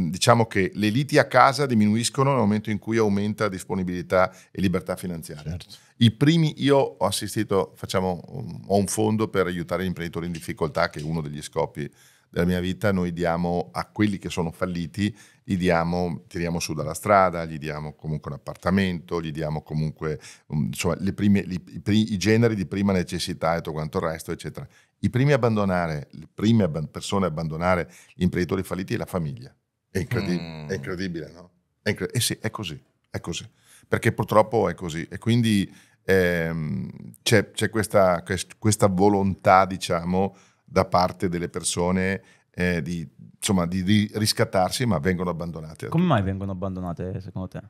diciamo che le liti a casa diminuiscono nel momento in cui aumenta disponibilità e libertà finanziaria. Certo. I primi, io ho assistito, facciamo, ho un fondo per aiutare gli imprenditori in difficoltà, che è uno degli scopi della mia vita, noi diamo a quelli che sono falliti, gli diamo, tiriamo su dalla strada, gli diamo comunque un appartamento, gli diamo comunque um, insomma, prime, i, i, generi di prima necessità e tutto quanto il resto, eccetera. I primi a abbandonare, le prime persone a abbandonare gli imprenditori falliti è la famiglia è, incredib- mm. è incredibile, no? È incre- eh sì, è così, è così. Perché purtroppo è così. E quindi ehm, c'è, c'è questa, questa, volontà, diciamo, da parte delle persone eh, di, insomma, di, di, riscattarsi, ma vengono abbandonate. Come mai vengono abbandonate, secondo te?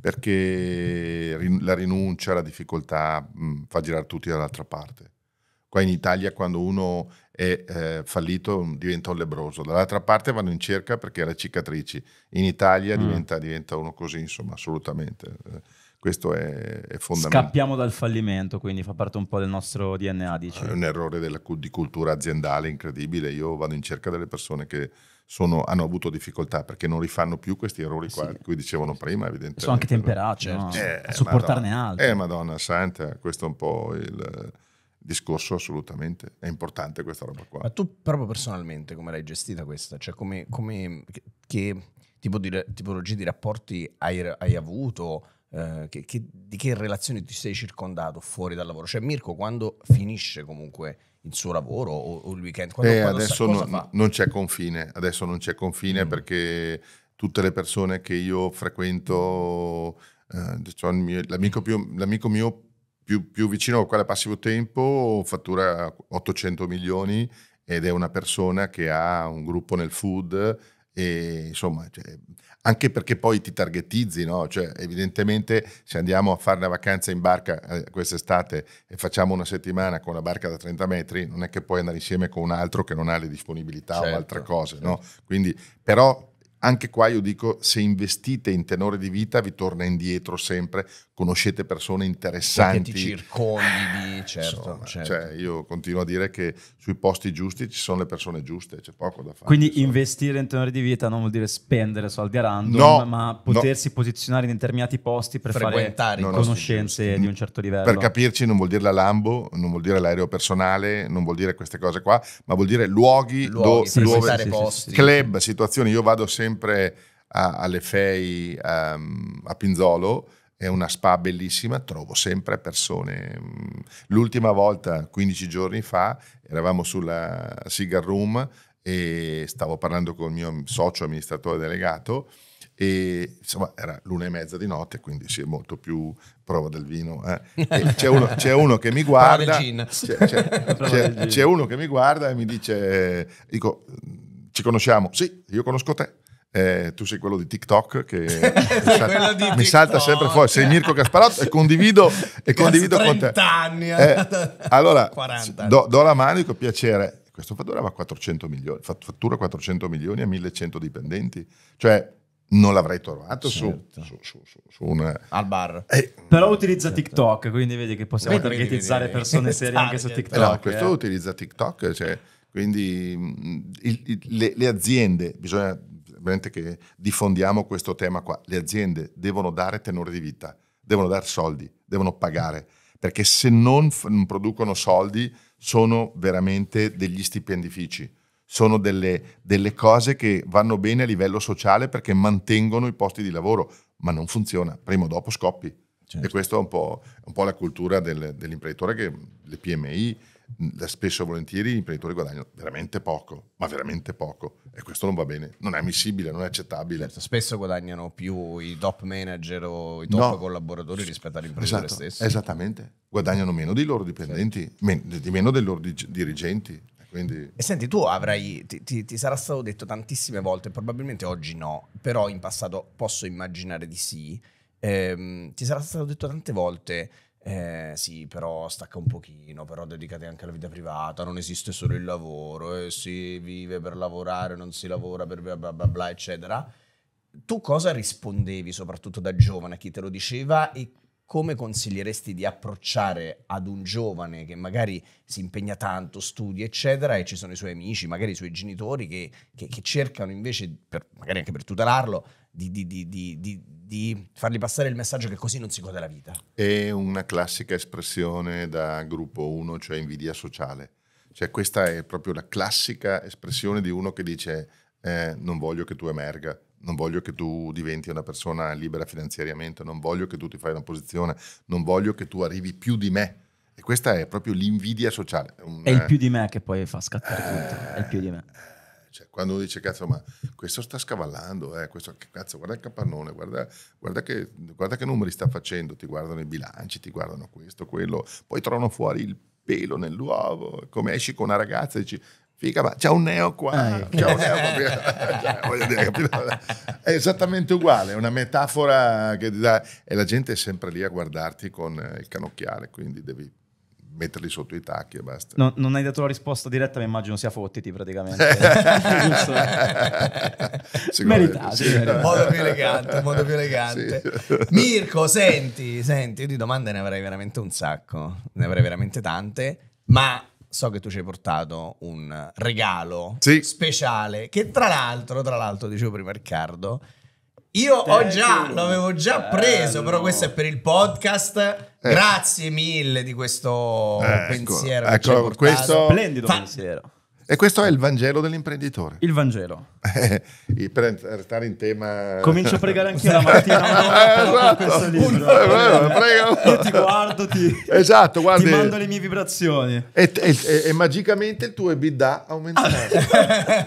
Perché la rinuncia, la difficoltà mh, mm, fa girare tutti dall'altra parte. Qua in Italia, quando uno e eh, fallito diventa un lebroso. Dall'altra parte vanno in cerca perché ha le cicatrici. In Italia mm. diventa, diventa, uno così, insomma, assolutamente. Eh, questo è, è, fondamentale. Scappiamo dal fallimento, quindi fa parte un po' del nostro DNA, eh, dici? È un errore della, di cultura aziendale incredibile. Io vado in cerca delle persone che sono, hanno avuto difficoltà perché non rifanno più questi errori eh qua di cui dicevano prima, evidentemente. Sono anche temperati, no? Certo. eh, a sopportarne altri. Eh, Madonna Santa, questo è un po' il discorso assolutamente, è importante questa roba qua. Ma tu proprio personalmente come l'hai gestita questa? Cioè come, come che, tipo di, tipologia di rapporti hai, hai avuto? Eh, che, che, di che relazioni ti sei circondato fuori dal lavoro? Cioè Mirko quando finisce comunque il suo lavoro o, o il weekend? Quando, eh, quando adesso sta, non, non, c'è confine, adesso non c'è confine mm. perché tutte le persone che io frequento... Uh, cioè mio, l'amico, più, l'amico, mio più, più vicino al quale passivo tempo fattura 800 milioni ed è una persona che ha un gruppo nel food e insomma cioè, anche perché poi ti targetizzi no? cioè, evidentemente se andiamo a fare una vacanza in barca eh, quest'estate e facciamo una settimana con una barca da 30 metri non è che puoi andare insieme con un altro che non ha le disponibilità certo, o altre certo, cose certo. no? quindi però anche qua io dico, se investite in tenore di vita vi torna indietro sempre, conoscete persone interessanti. Perché ti circondi di... Ah, certo, Insomma, certo. Cioè, io continuo a dire che sui posti giusti ci sono le persone giuste, c'è poco da fare. Quindi insomma. investire in tenore di vita non vuol dire spendere soldi a random, no, ma potersi no. posizionare in determinati posti per fare conoscenze di un certo livello. Per capirci non vuol dire la Lambo, non vuol dire l'aereo personale, non vuol dire queste cose qua, ma vuol dire luoghi, luoghi do, dove... Sì, sì, posti. Club, situazioni, io vado sempre sempre a, alle FEI a, ehm, a Pinzolo, è una spa bellissima, trovo sempre persone. Mm, l'ultima volta, 15 giorni fa, eravamo sulla Cigar Room e stavo parlando con il mio socio amministratore delegato e insomma era l'una e mezza di notte quindi si è molto più prova del vino eh. c'è, uno, c'è, uno, che mi guarda c'è, c'è, c'è uno che mi guarda e mi dice dico ci conosciamo sì io conosco te eh, tu sei quello di TikTok che sa- di mi salta sempre fuori. Sei Mirko Gasparotto e condivido, e condivido con te. Anni. Eh, eh allora, 40 anni. Do, do la manico, piacere. Questo fatturava 400 milioni, fattura 400 milioni a 1100 dipendenti. Cioè, non l'avrei trovato certo. su, su, su, su un... al bar. Eh, Però eh, utilizza certo. TikTok, quindi vedi che possiamo vedi, targetizzare vedi, vedi. persone serie anche esatto. su eh, TikTok. No, questo eh. utilizza TikTok, cioè, quindi mm, il, il, le, le, aziende, bisogna veramente che diffondiamo questo tema qua. Le aziende devono dare tenore di vita, devono dare soldi, devono pagare, perché se non, non producono soldi sono veramente degli stipendifici, sono delle, delle cose che vanno bene a livello sociale perché mantengono i posti di lavoro, ma non funziona, prima o dopo scoppi. Certo. E questa è un po', un po la cultura del, dell'imprenditore che le PMI spesso e volentieri gli imprenditori guadagnano veramente poco, ma veramente poco. E questo non va bene, non è ammissibile, non è accettabile. Certo, spesso guadagnano più i top manager o i top no. collaboratori rispetto all'imprenditore esatto, stesso. Esattamente, guadagnano meno dei loro dipendenti, certo. men- di meno dei loro dig- dirigenti. Quindi... E senti, tu avrai, ti, ti, ti, sarà stato detto tantissime volte, probabilmente oggi no, però in passato posso immaginare di sì, ehm, ti sarà stato detto tante volte eh, sì, però stacca un pochino, però dedicate anche alla vita privata, non esiste solo il lavoro, eh, si vive per lavorare, non si lavora per bla bla bla, bla eccetera. Tu cosa rispondevi soprattutto da giovane a chi te lo diceva e come consiglieresti di approcciare ad un giovane che magari si impegna tanto, studia, eccetera, e ci sono i suoi amici, magari i suoi genitori che, che, che cercano invece, per, magari anche per tutelarlo, di, di, di, di, fargli passare il messaggio che così non si gode la vita. È una classica espressione da gruppo 1, cioè invidia sociale. Cioè questa è proprio la classica espressione di uno che dice eh, non voglio che tu emerga, non voglio che tu diventi una persona libera finanziariamente, non voglio che tu ti fai una posizione, non voglio che tu arrivi più di me. E questa è proprio l'invidia sociale. Un, è il eh, più di me che poi fa scattare tutto, è il più di me. Cioè, quando uno dice, cazzo, ma questo sta scavallando, eh, questo, cazzo, guarda il capannone, guarda, guarda, che, guarda, che, numeri sta facendo, ti guardano i bilanci, ti guardano questo, quello, poi trovano fuori il pelo nell'uovo, come esci con una ragazza e dici, figa, ma c'è un neo qua, ah, c'è un ecco. neo qua. cioè, dire, è esattamente uguale, è una metafora che ti dà, e la gente è sempre lì a guardarti con il canocchiale, quindi devi metterli sotto i tacchi e basta. No, non hai dato la risposta diretta, mi immagino sia fottiti praticamente. Giusto? Meritato. Sì. Modo più elegante, modo più elegante. Sì. Mirko, senti, senti, io di domande ne avrei veramente un sacco, ne avrei veramente tante, ma so che tu ci hai portato un regalo sì. speciale che tra l'altro, tra l'altro dicevo prima Riccardo, io ho già, l'avevo già preso, però questo è per il podcast. Eh. Grazie mille di questo eh, ecco, pensiero. Ecco, questo splendido Fa- pensiero. E questo è il Vangelo dell'imprenditore. Il Vangelo. per restare in tema... Comincio a pregare anche la mattina. No, esatto. Eh, prego. Io ti guardo, ti, esatto, guardi, ti mando le mie vibrazioni. E, e, e, e magicamente il tuo EBITDA aumenterà.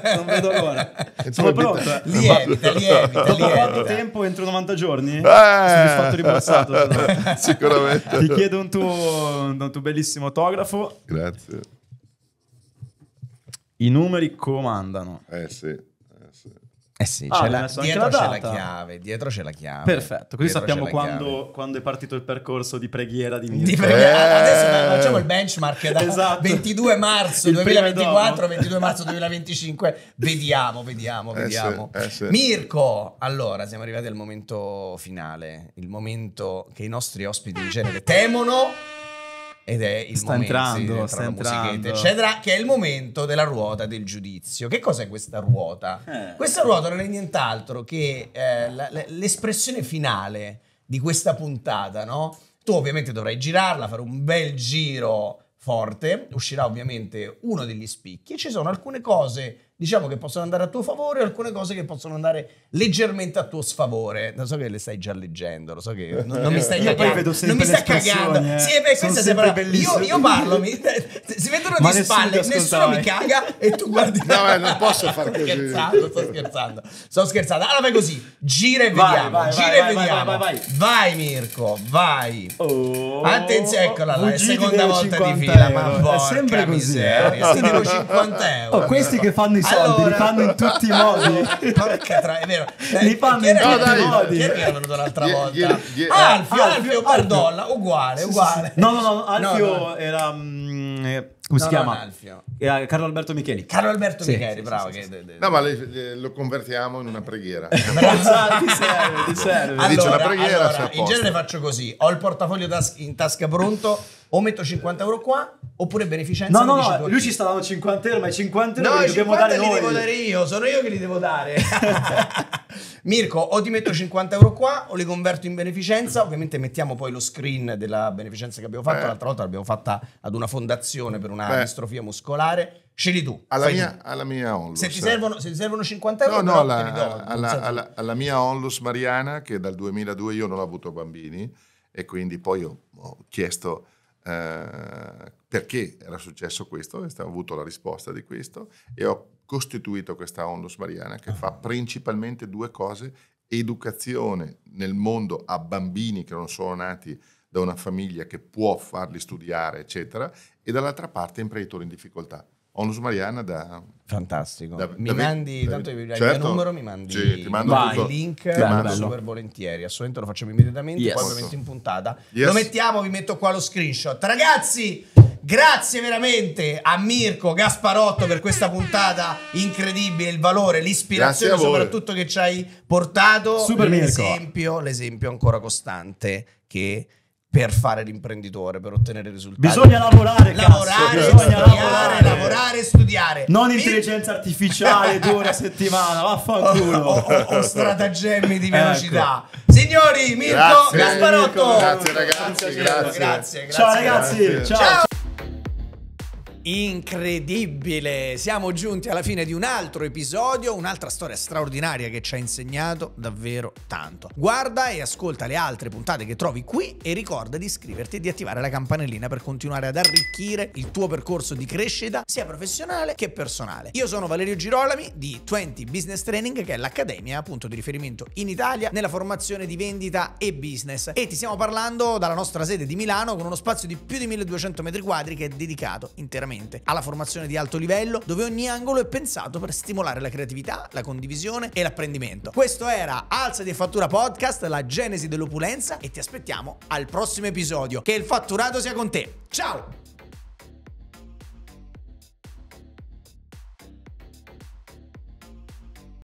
Ah, non vedo l'ora. Sono pronto. Lievita, lievita, Dopo quanto tempo? Entro 90 giorni? Eh. Sono Soddisfatto rimborsato. Sicuramente. Ti chiedo un tuo, un tuo bellissimo autografo. Grazie. I numeri comandano. Eh sì. Eh sì. Eh ah, c'è la, dietro c'è la chiave, dietro c'è la chiave. Perfetto, così dietro sappiamo quando, quando, è partito il percorso di preghiera di Mirko. Di preghiera, eh. adesso facciamo il benchmark da esatto. 22 marzo il 2024, 22 marzo 2025, vediamo, vediamo, eh vediamo. Sì, eh sì. Mirko, allora siamo arrivati al momento finale, il momento che i nostri ospiti di genere temono ed è il sta momento, entrando, sì, sta entrando. eccetera, che è il momento della ruota del giudizio. Che cos'è questa ruota? Eh. Questa ruota non è nient'altro che eh, l'espressione finale di questa puntata, no? Tu ovviamente dovrai girarla, fare un bel giro forte, uscirà ovviamente uno degli spicchi e ci sono alcune cose diciamo che possono andare a tuo favore e alcune cose che possono andare leggermente a tuo sfavore. Non so che le stai già leggendo, lo so che non, non mi stai io cagando. non mi stai cagando. Eh. Sì, beh, questa sembra io, io parlo, mi, eh, si vedono di spalle, nessuno mi eh. caga e tu guardi. No, beh, non posso far così. Sto scherzando, sto scherzando. Sto scherzando. Allora vai così, gira e vediamo, vai, gira vai, e vediamo. Vai, vai, vai, Mirko, vai. Oh, Attenzione, eccola là, è seconda volta di fila, euro. ma eh. porca è sempre così. miseria. Sono 50 euro. Oh, questi che fanno i soldi, allora... li fanno in tutti i modi. Porca tra, è vero. Eh, li fanno in tutti dai, i modi. Chi è venuto l'altra yeah, volta? Yeah, yeah. Alfio, Alfio, Alfio Bardolla, uguale, uguale. No, no, no, Alfio no, no. era... Mm, come no, si chiama? Alfio. Carlo Alberto Micheli. Carlo Alberto sì, Micheli, sì, bravo. Sì, che... No, ma le, lo convertiamo in una preghiera. Esatto, ti serve, ti serve. Allora, Allora, in genere faccio così: ho il portafoglio in tasca pronto, o metto 50 euro qua Oppure beneficenza. No, no, no, tu... lui ci sta dando 50 euro, ma i 50 euro no, li dobbiamo dare li noi. devo dare io, sono io che li devo dare. Mirko, o ti metto 50 euro qua o li converto in beneficenza. Ovviamente mettiamo poi lo screen della beneficenza che abbiamo fatto. Beh. L'altra volta l'abbiamo fatta ad una fondazione per una Beh. distrofia muscolare. Scegli tu. Alla mia, tu. Alla mia onlus. Se ti, eh. servono, se ti servono 50 euro, no, no, alla, do, alla, alla, alla mia onlus Mariana, che dal 2002 io non ho avuto bambini, e quindi poi ho, ho chiesto eh, perché era successo questo, ho avuto la risposta di questo e ho costituito questa Onlus Mariana che fa ah. principalmente due cose, educazione nel mondo a bambini che non sono nati da una famiglia che può farli studiare, eccetera, e dall'altra parte imprenditori in difficoltà onus Mariana da... Fantastico. Da, mi da, mandi, da, tanto certo, mio numero, mi mandi sì, ti mando vai, tutto. link, ti mando. super volentieri, assolutamente lo facciamo immediatamente, yes. poi ovviamente in puntata. Yes. Lo mettiamo, vi metto qua lo screenshot. Ragazzi, grazie veramente a Mirko Gasparotto per questa puntata incredibile, il valore, l'ispirazione soprattutto che ci hai portato, super l'esempio, l'esempio ancora costante che per fare l'imprenditore, per ottenere risultati. Bisogna lavorare, lavorare, cazzo, bisogna lavorare, lavorare, studiare. Non intelligenza artificiale due ore a settimana, vaffanculo. o, o, o stratagemmi di ecco. velocità. Ecco. Signori, Mirko grazie, Gasparotto. Grazie ragazzi, grazie. grazie, grazie. Ciao ragazzi, ciao. ciao. Incredibile! Siamo giunti alla fine di un altro episodio, un'altra storia straordinaria che ci ha insegnato davvero tanto. Guarda e ascolta le altre puntate che trovi qui e ricorda di iscriverti e di attivare la campanellina per continuare ad arricchire il tuo percorso di crescita sia professionale che personale. Io sono Valerio Girolami di 20 Business Training che è l'accademia appunto di riferimento in Italia nella formazione di vendita e business e ti stiamo parlando dalla nostra sede di Milano con uno spazio di più di 1200 metri quadri che è dedicato interamente direttamente alla formazione di alto livello, dove ogni angolo è pensato per stimolare la creatività, la condivisione e l'apprendimento. Questo era Alzati e Fattura Podcast, la genesi dell'opulenza e ti aspettiamo al prossimo episodio. Che il fatturato sia con te. Ciao!